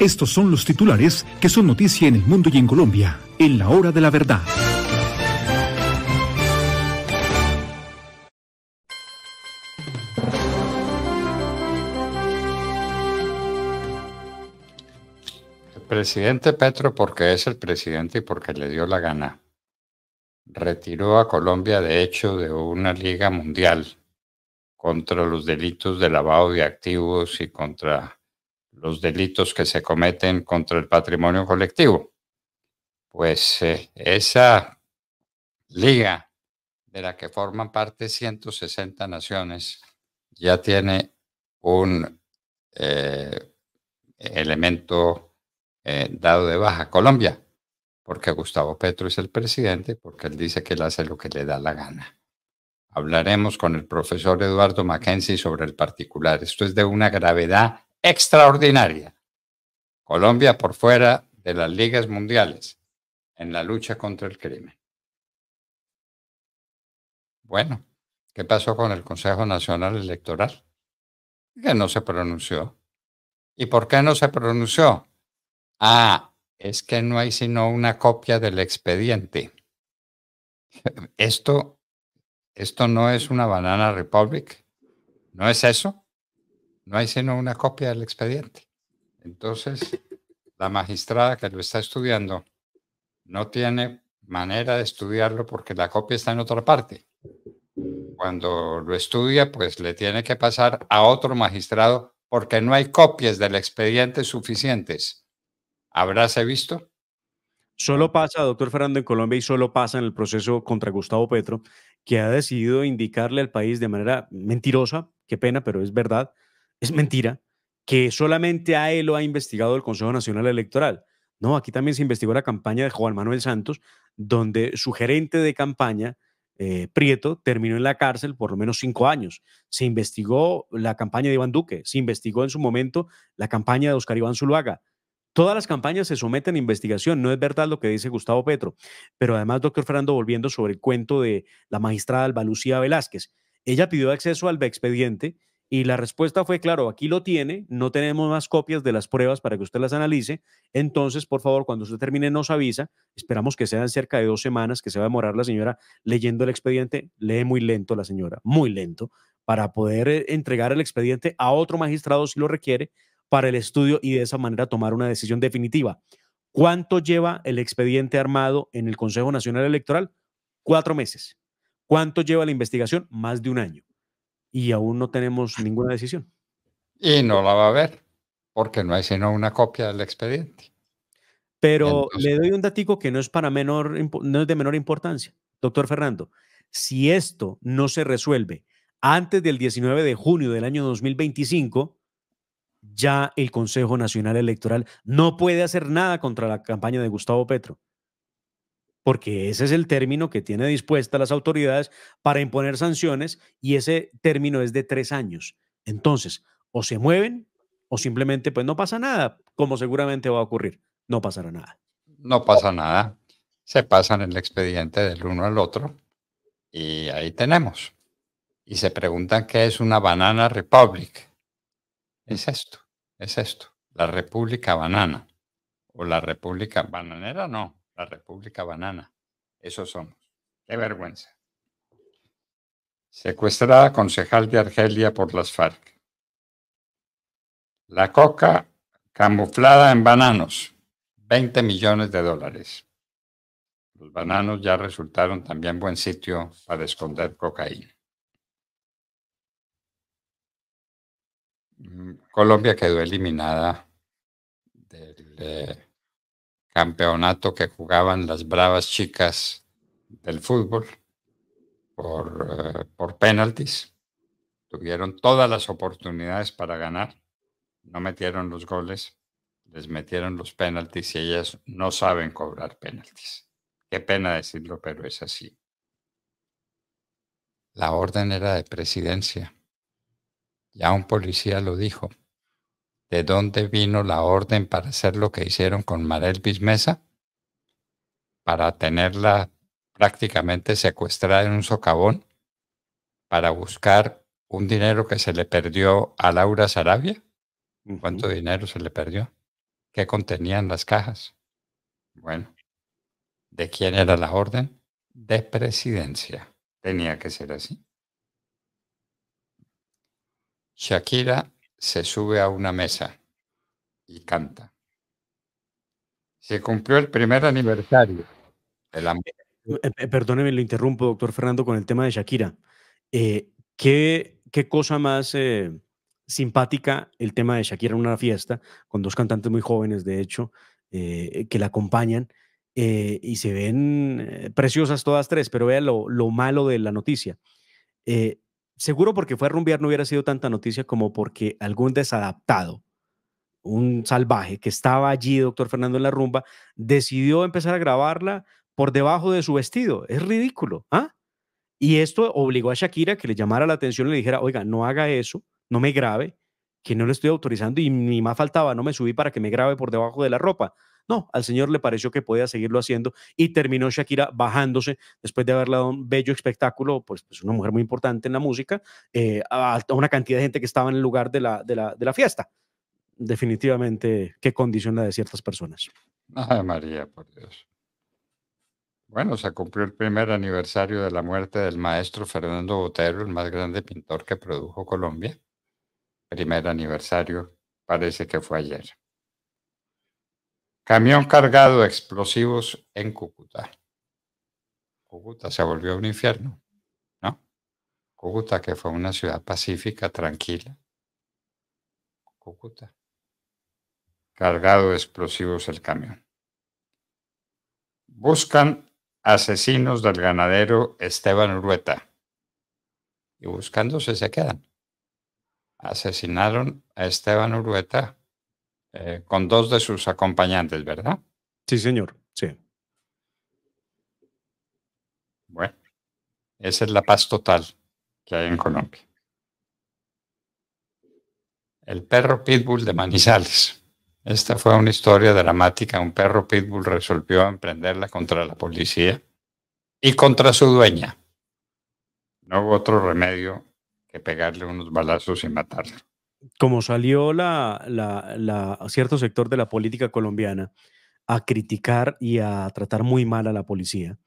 Estos son los titulares que son noticia en el mundo y en Colombia, en la hora de la verdad. El presidente Petro, porque es el presidente y porque le dio la gana, retiró a Colombia de hecho de una liga mundial contra los delitos de lavado de activos y contra los delitos que se cometen contra el patrimonio colectivo. Pues eh, esa liga de la que forman parte 160 naciones ya tiene un eh, elemento eh, dado de baja. Colombia, porque Gustavo Petro es el presidente, porque él dice que él hace lo que le da la gana. Hablaremos con el profesor Eduardo Mackenzie sobre el particular. Esto es de una gravedad extraordinaria. Colombia por fuera de las ligas mundiales en la lucha contra el crimen. Bueno, ¿qué pasó con el Consejo Nacional Electoral? Que no se pronunció. ¿Y por qué no se pronunció? Ah, es que no hay sino una copia del expediente. Esto, esto no es una banana republic. ¿No es eso? no hay sino una copia del expediente. Entonces, la magistrada que lo está estudiando no tiene manera de estudiarlo porque la copia está en otra parte. Cuando lo estudia, pues le tiene que pasar a otro magistrado porque no hay copias del expediente suficientes. ¿Habráse visto? Solo pasa, doctor Fernando, en Colombia y solo pasa en el proceso contra Gustavo Petro, que ha decidido indicarle al país de manera mentirosa, qué pena, pero es verdad, es mentira que solamente a él lo ha investigado el Consejo Nacional Electoral. No, aquí también se investigó la campaña de Juan Manuel Santos, donde su gerente de campaña, eh, Prieto, terminó en la cárcel por lo menos cinco años. Se investigó la campaña de Iván Duque, se investigó en su momento la campaña de Oscar Iván Zuluaga. Todas las campañas se someten a investigación, no es verdad lo que dice Gustavo Petro. Pero además, doctor Fernando, volviendo sobre el cuento de la magistrada Alba Lucía Velázquez, ella pidió acceso al expediente y la respuesta fue, claro, aquí lo tiene, no tenemos más copias de las pruebas para que usted las analice. Entonces, por favor, cuando usted termine, nos avisa. Esperamos que sean cerca de dos semanas que se va a demorar la señora leyendo el expediente. Lee muy lento la señora, muy lento, para poder eh, entregar el expediente a otro magistrado si lo requiere para el estudio y de esa manera tomar una decisión definitiva. ¿Cuánto lleva el expediente armado en el Consejo Nacional Electoral? Cuatro meses. ¿Cuánto lleva la investigación? Más de un año y aún no tenemos ninguna decisión. Y no la va a haber, porque no hay sino una copia del expediente. Pero le doy un datico que no es, para menor, no es de menor importancia. Doctor Fernando, si esto no se resuelve antes del 19 de junio del año 2025, ya el Consejo Nacional Electoral no puede hacer nada contra la campaña de Gustavo Petro porque ese es el término que tiene dispuesta las autoridades para imponer sanciones y ese término es de tres años. Entonces, o se mueven o simplemente pues no pasa nada, como seguramente va a ocurrir. No pasará nada. No pasa nada. Se pasan el expediente del uno al otro y ahí tenemos. Y se preguntan qué es una banana republic. Es esto, es esto, la república banana. O la república bananera no, la República Banana. Eso somos. Qué vergüenza. Secuestrada concejal de Argelia por las FARC. La coca camuflada en bananos. 20 millones de dólares. Los bananos ya resultaron también buen sitio para esconder cocaína. Mm, Colombia quedó eliminada del... Eh, campeonato que jugaban las bravas chicas del fútbol por, eh, penalties. penaltis. Tuvieron todas las oportunidades para ganar, no metieron los goles, les metieron los penaltis y ellas no saben cobrar penaltis. Qué pena decirlo, pero es así. La orden era de presidencia. Ya un policía lo dijo de dónde vino la orden para hacer lo que hicieron con Marel Mesa, para tenerla prácticamente secuestrada en un socavón, para buscar un dinero que se le perdió a Laura Sarabia. ¿Cuánto dinero se le perdió? ¿Qué contenían las cajas? Bueno, ¿de quién era la orden? De presidencia. Tenía que ser así. Shakira se sube a una mesa y canta. Se cumplió el primer aniversario eh, eh, eh, Perdóneme, lo interrumpo, doctor Fernando, con el tema de Shakira. ¿qué, cosa más simpática el tema de Shakira en una fiesta, con dos cantantes muy jóvenes, de hecho, que la acompañan y se ven preciosas todas tres, pero vea lo, lo malo de la noticia seguro porque fue a rumbear no hubiera sido tanta noticia como porque algún desadaptado, un salvaje que estaba allí, doctor Fernando, en la rumba, decidió empezar a grabarla por debajo de su vestido. Es ridículo. ¿ah? Y esto obligó a Shakira que le llamara la atención y le dijera, oiga, no haga eso, no me grabe, que no lo estoy autorizando y ni más faltaba, no me subí para que me grabe por debajo de la ropa. No, al señor le pareció que podía seguirlo haciendo y terminó Shakira bajándose después de haberle dado un bello espectáculo, pues, es pues, una mujer muy importante en la música, eh, a, una cantidad de gente que estaba en el lugar de la, de la, fiesta. Definitivamente, qué condición la de ciertas personas. Ay, María, por Dios. Bueno, se cumplió el primer aniversario de la muerte del maestro Fernando Botero, el más grande pintor que produjo Colombia. Primer aniversario, parece que fue ayer. Camión cargado de explosivos en Cúcuta. Cúcuta se volvió un infierno, ¿no? Cúcuta, que fue una ciudad pacífica, tranquila. Cúcuta. Cargado de explosivos el camión. Buscan asesinos del ganadero Esteban Urueta. Y buscándose se quedan. Asesinaron a Esteban Urueta eh, con dos de sus acompañantes, ¿verdad? Sí, señor, sí. Bueno, esa es la paz total que hay en Colombia. El perro pitbull de Manizales. Esta fue una historia dramática. Un perro pitbull resolvió emprenderla contra la policía y contra su dueña. No hubo otro remedio que pegarle unos balazos y matarlo como salió la, cierto sector de la política colombiana a criticar y a tratar muy mal a la policía,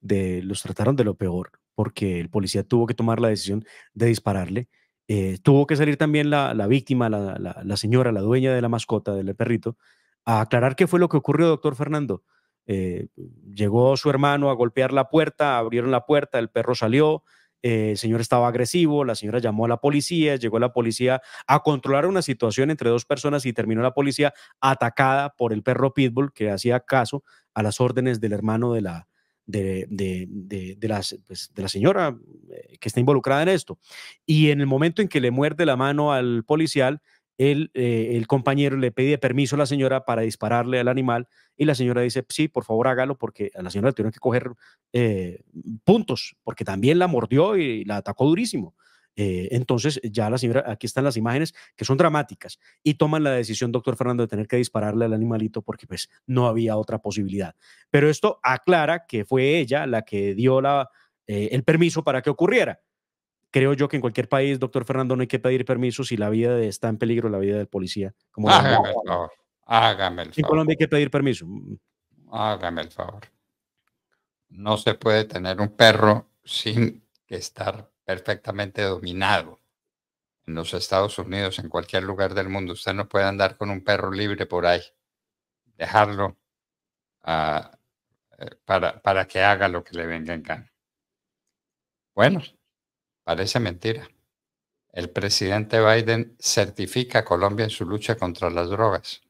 los trataron de lo peor, porque el policía tuvo que tomar la decisión de dispararle. Eh, tuvo que salir también la, víctima, la, señora, la dueña de la mascota, del perrito, a aclarar qué fue lo que ocurrió, doctor Fernando. Eh, llegó su hermano a golpear la puerta, abrieron la puerta, el perro salió, eh, el señor estaba agresivo, la señora llamó a la policía, llegó la policía a controlar una situación entre dos personas y terminó la policía atacada por el perro Pitbull que hacía caso a las órdenes del hermano de la, de, de, pues, la señora eh, que está involucrada en esto. Y en el momento en que le muerde la mano al policial, el, eh, el compañero le pide permiso a la señora para dispararle al animal y la señora dice, sí, por favor hágalo porque a la señora le tuvieron que coger eh, puntos porque también la mordió y la atacó durísimo. Eh, entonces, ya la señora, aquí están las imágenes que son dramáticas y toman la decisión, doctor Fernando, de tener que dispararle al animalito porque pues no había otra posibilidad. Pero esto aclara que fue ella la que dio la, el permiso para que ocurriera creo yo que en cualquier país, doctor Fernando, no hay que pedir permiso si la vida está en peligro, la vida del policía. hágame el favor. Hágame en Colombia hay que pedir permiso. Mm, mm. Hágame el favor. No se puede tener un perro sin estar perfectamente dominado. En los Estados Unidos, en cualquier lugar del mundo, usted no puede andar con un perro libre por ahí. Dejarlo ah, eh, para, para que haga lo que le venga en gana. Bueno, Parece mentira. El presidente Biden certifica a Colombia en su lucha contra las drogas.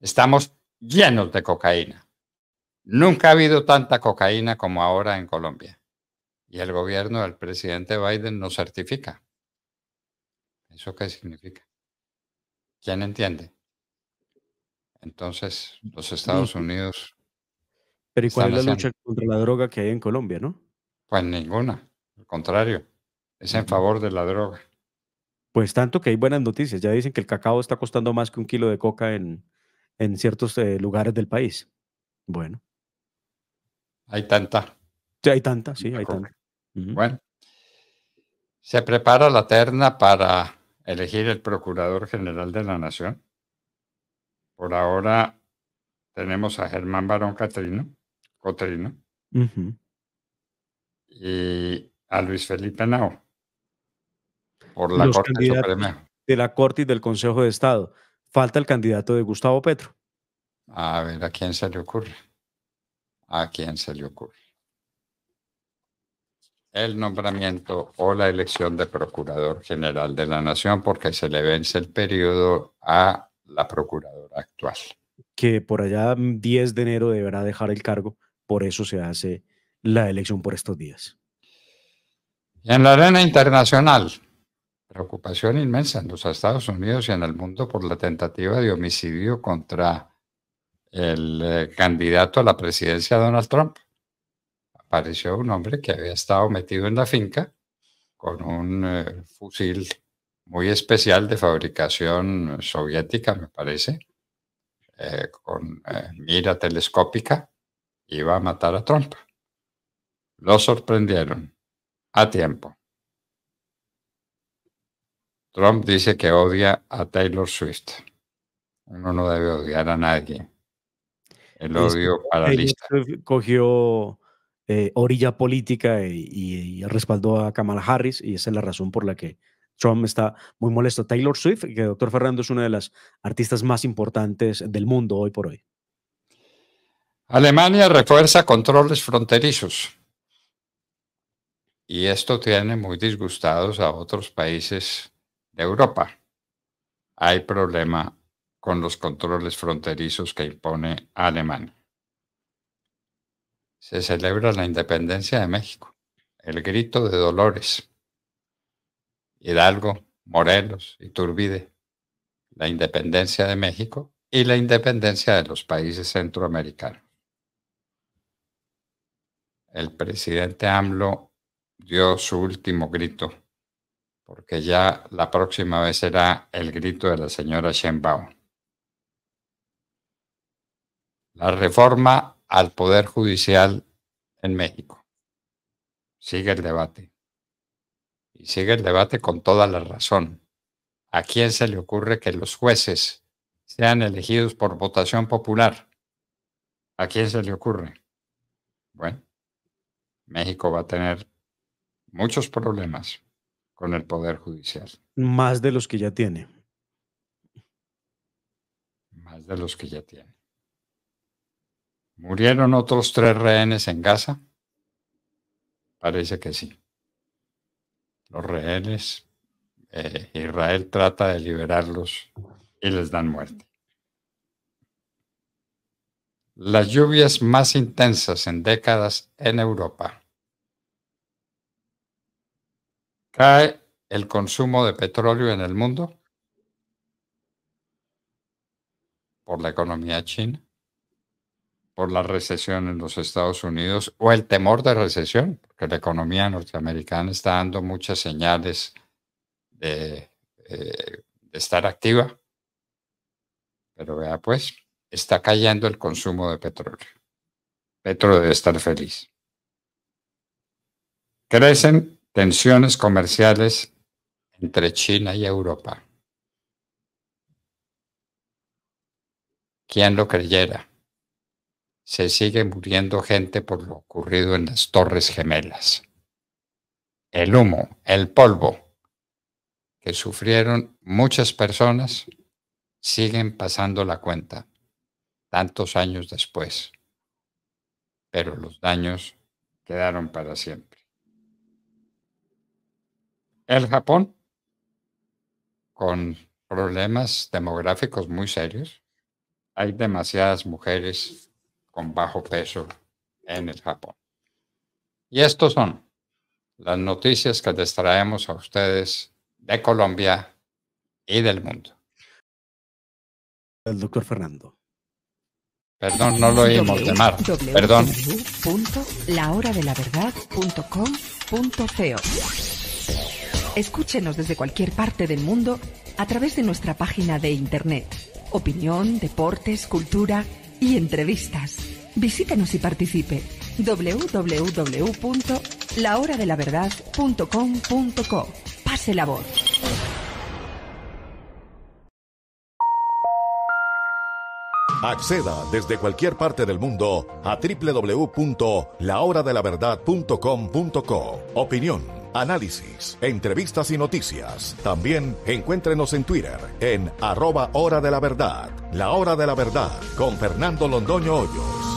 Estamos llenos de cocaína. Nunca ha habido tanta cocaína como ahora en Colombia. Y el gobierno del presidente Biden nos certifica. ¿Eso qué significa? ¿Quién entiende? Entonces, los mm, Estados mm. Unidos. Pero ¿y cuál es la lucha contra la droga que hay en Colombia, no? Pues ninguna, al contrario. Es en favor de la droga. Pues tanto que hay buenas noticias. Ya dicen que el cacao está costando más que un kilo de coca en, en ciertos eh, lugares del país. Bueno. Hay tanta. Sí, hay tanta, sí, hay tanta. Bueno. Se prepara la terna para elegir el Procurador General de la Nación. Por ahora tenemos a Germán Barón Catrino, Cotrino, y a Luis Felipe Nao por la Corte Suprema. de la Corte y del Consejo de Estado. Falta el candidato de Gustavo Petro. A ver, ¿a quién se le ocurre? ¿A quién se le ocurre? El nombramiento o la elección de Procurador General de la Nación porque se le vence el periodo a la Procuradora actual. Que por allá 10 mm, de enero deberá dejar el cargo, por eso se hace la elección por estos días. en la arena internacional, preocupación inmensa en los Estados Unidos y en el mundo por la tentativa de homicidio contra el eh, candidato a la presidencia Donald Trump. Apareció un hombre que había estado metido en la finca con un eh, fusil muy especial de fabricación soviética, me parece, eh, con mira telescópica, iba a matar a Trump. Lo sorprendieron a tiempo Trump dice que odia a Taylor Swift. Uno no debe odiar a nadie. El odio Swift Cogió eh, orilla política y, respaldó a Kamala Harris y esa es la razón por la que Trump está muy molesto. Taylor Swift, que doctor Fernando es una de las artistas más importantes del mundo hoy por hoy. Alemania refuerza controles fronterizos. Y esto tiene muy disgustados a otros países Europa. Hay problema con los controles fronterizos que impone Alemania. Se celebra la independencia de México, el grito de Dolores, Hidalgo, Morelos, y Turbide. la independencia de México y la independencia de los países centroamericanos. El presidente AMLO dio su último grito porque ya la próxima vez será el grito de la señora Shenbao. La reforma al Poder Judicial en México. Sigue el debate. Y sigue el debate con toda la razón. ¿A quién se le ocurre que los jueces sean elegidos por votación popular? ¿A quién se le ocurre? Bueno, México va a tener muchos problemas con el Poder Judicial. Más de los que ya tiene. Más de los que ya tiene. ¿Murieron otros tres rehenes en Gaza? Parece que sí. Los rehenes, eh, Israel trata de liberarlos y les dan muerte. Las lluvias más intensas en décadas en Europa ¿Cae el consumo de petróleo en el mundo? ¿Por la economía china? ¿Por la recesión en los Estados Unidos? ¿O el temor de recesión? Porque la economía norteamericana está dando muchas señales de, eh, estar activa. Pero vea pues, está cayendo el consumo de petróleo. Petro debe estar feliz. Crecen Tensiones comerciales entre China y Europa. ¿Quién lo creyera? Se sigue muriendo gente por lo ocurrido en las Torres Gemelas. El humo, el polvo que sufrieron muchas personas siguen pasando la cuenta tantos años después, pero los daños quedaron para siempre. El Japón, con problemas demográficos muy serios, hay demasiadas mujeres con bajo peso en el Japón. Y estos son las noticias que les traemos a ustedes de Colombia y del mundo. El doctor Fernando. Perdón, no lo oímos de mar. Perdón. Escúchenos desde cualquier parte del mundo a través de nuestra página de internet. Opinión, deportes, cultura y entrevistas. Visítanos y participe www.lahoradelaverdad.com.co. Pase la voz. Acceda desde cualquier parte del mundo a www.lahoradelaverdad.com.co. Opinión análisis, entrevistas y noticias. También encuéntrenos en Twitter en arroba hora de la verdad. La hora de la verdad con Fernando Londoño Hoyos.